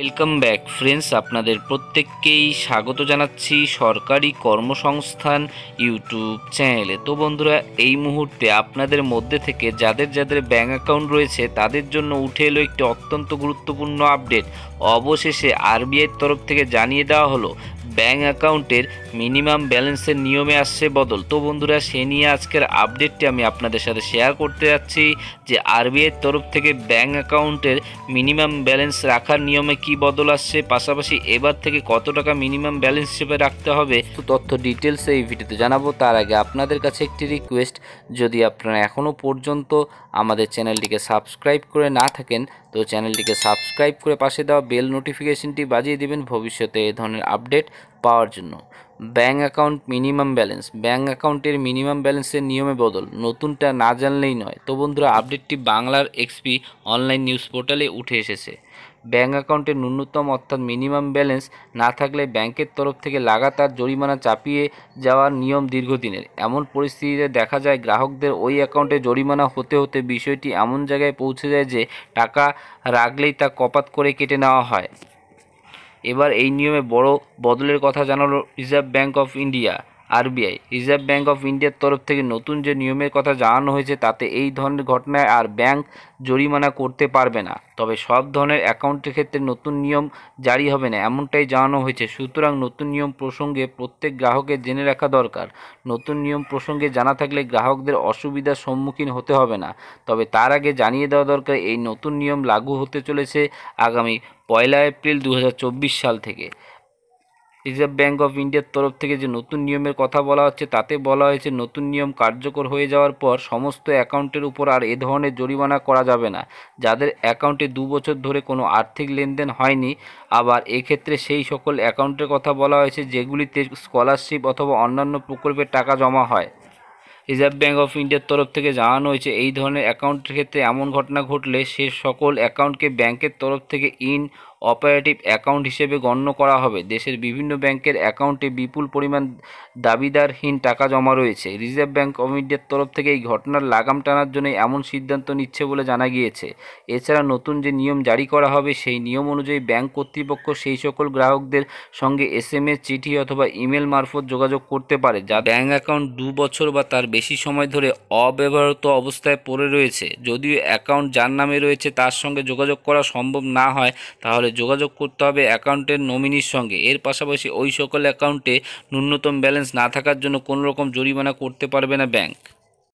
welcome back friends আপনাদের প্রত্যেককেই স্বাগত জানাচ্ছি সরকারি কর্মসংস্থান ইউটিউব চ্যানেলে তো বন্ধুরা এই মুহূর্তে আপনাদের মধ্যে থেকে যাদের যাদের ব্যাঙ্ক অ্যাকাউন্ট রয়েছে তাদের জন্য উঠে এলো একটি অত্যন্ত গুরুত্বপূর্ণ আপডেট অবশেষে আরবিআইয়ের তরফ থেকে জানিয়ে দেওয়া হলো ব্যাঙ্ক অ্যাকাউন্টের মিনিমাম ব্যালেন্সের নিয়মে আসছে বদল তো বন্ধুরা সে নিয়ে আজকের আপডেটটি আমি আপনাদের সাথে শেয়ার করতে যাচ্ছি যে আরবিআইয়ের তরফ থেকে ব্যাঙ্ক অ্যাকাউন্টের মিনিমাম ব্যালেন্স রাখার নিয়মে কি বদল আসছে পাশাপাশি এবার থেকে কত টাকা মিনিমাম ব্যালেন্স হিসেবে রাখতে হবে তো তথ্য ডিটেলস এই ভিডিওতে জানাবো তার আগে আপনাদের কাছে একটি রিকোয়েস্ট যদি আপনারা এখনও পর্যন্ত আমাদের চ্যানেলটিকে সাবস্ক্রাইব করে না থাকেন তো চ্যানেলটিকে সাবস্ক্রাইব করে পাশে দেওয়া বেল নোটিফিকেশনটি বাজিয়ে দেবেন ভবিষ্যতে এ ধরনের আপডেট পাওয়ার জন্য bank account minimum balance bank অ্যাকাউন্টের মিনিমাম ব্যালেন্সের নিয়মে বদল নতুনটা না জানলেই নয় তো বন্ধুরা আপডেটটি বাংলার এক্সপি অনলাইন নিউজ পোর্টালে উঠে এসেছে ব্যাঙ্ক অ্যাকাউন্টে ন্যূনতম অর্থাৎ মিনিমাম ব্যালেন্স না থাকলে ব্যাংকের তরফ থেকে লাগাতার জরিমানা চাপিয়ে যাওয়ার নিয়ম দীর্ঘদিনের এমন পরিস্থিতিতে দেখা যায় গ্রাহকদের ওই অ্যাকাউন্টে জরিমানা হতে হতে বিষয়টি এমন জায়গায় পৌঁছে যায় যে টাকা রাখলেই তা কপাত করে কেটে নেওয়া হয় এবার এই নিয়মে বড় বদলের কথা জানালো Reserve Bank of India RBI Reserve Bank of ইন্ডিয়ার তরফ থেকে নতুন যে নিয়মের কথা জানানো হয়েছে তাতে এই ধরনের ঘটনায় আর ব্যাংক জরিমানা করতে পারবে না তবে সব ধরনের অ্যাকাউন্টের ক্ষেত্রে নতুন নিয়ম জারি হবে না এমনটাই জানানো হয়েছে সুতরাং নতুন নিয়ম প্রসঙ্গে প্রত্যেক গ্রাহকের জেনে রাখা দরকার নতুন নিয়ম প্রসঙ্গে জানা থাকলে গ্রাহকদের অসুবিধার সম্মুখীন হতে হবে না তবে তার আগে জানিয়ে দেওয়া দরকার এই নতুন নিয়ম লাগু হতে চলেছে আগামী পয়লা এপ্রিল দু সাল থেকে রিজার্ভ ব্যাঙ্ক অফ ইন্ডিয়ার তরফ থেকে যে নতুন নিয়মের কথা বলা হচ্ছে তাতে বলা হয়েছে নতুন নিয়ম কার্যকর হয়ে যাওয়ার পর সমস্ত অ্যাকাউন্টের উপর আর এ ধরনের জরিমানা করা যাবে না যাদের অ্যাকাউন্টে দু বছর ধরে কোনো আর্থিক লেনদেন হয়নি আবার এক্ষেত্রে সেই সকল অ্যাকাউন্টের কথা বলা হয়েছে যেগুলিতে স্কলারশিপ অথবা অন্যান্য প্রকল্পের টাকা জমা হয় রিজার্ভ ব্যাঙ্ক অফ ইন্ডিয়ার তরফ থেকে জানানো হয়েছে এই ধরনের অ্যাকাউন্টের ক্ষেত্রে এমন ঘটনা ঘটলে সে সকল অ্যাকাউন্টকে ব্যাংকের তরফ থেকে ইন অপারেটিভ অ্যাকাউন্ট হিসেবে গণ্য করা হবে দেশের বিভিন্ন ব্যাংকের অ্যাকাউন্টে বিপুল পরিমাণ দাবিদারহীন টাকা জমা রয়েছে রিজার্ভ ব্যাংক অফ ইন্ডিয়ার তরফ থেকে এই ঘটনার লাগাম টানার জন্য এমন সিদ্ধান্ত নিচ্ছে বলে জানা গিয়েছে এছাড়া নতুন যে নিয়ম জারি করা হবে সেই নিয়ম অনুযায়ী ব্যাংক কর্তৃপক্ষ সেই সকল গ্রাহকদের সঙ্গে এস এম এস চিঠি অথবা ইমেল মারফত যোগাযোগ করতে পারে যা ব্যাংক অ্যাকাউন্ট দু বছর বা তার বেশি সময় ধরে অব্যবহৃত অবস্থায় পড়ে রয়েছে যদিও অ্যাকাউন্ট যার নামে রয়েছে তার সঙ্গে যোগাযোগ করা সম্ভব না হয় তাহলে যোগাযোগ করতে হবে অ্যাকাউন্টের নমিনির সঙ্গে এর পাশাপাশি ওই সকল অ্যাকাউন্টে ন্যূনতম ব্যালেন্স না থাকার জন্য কোনোরকম জরিমানা করতে পারবে না ব্যাংক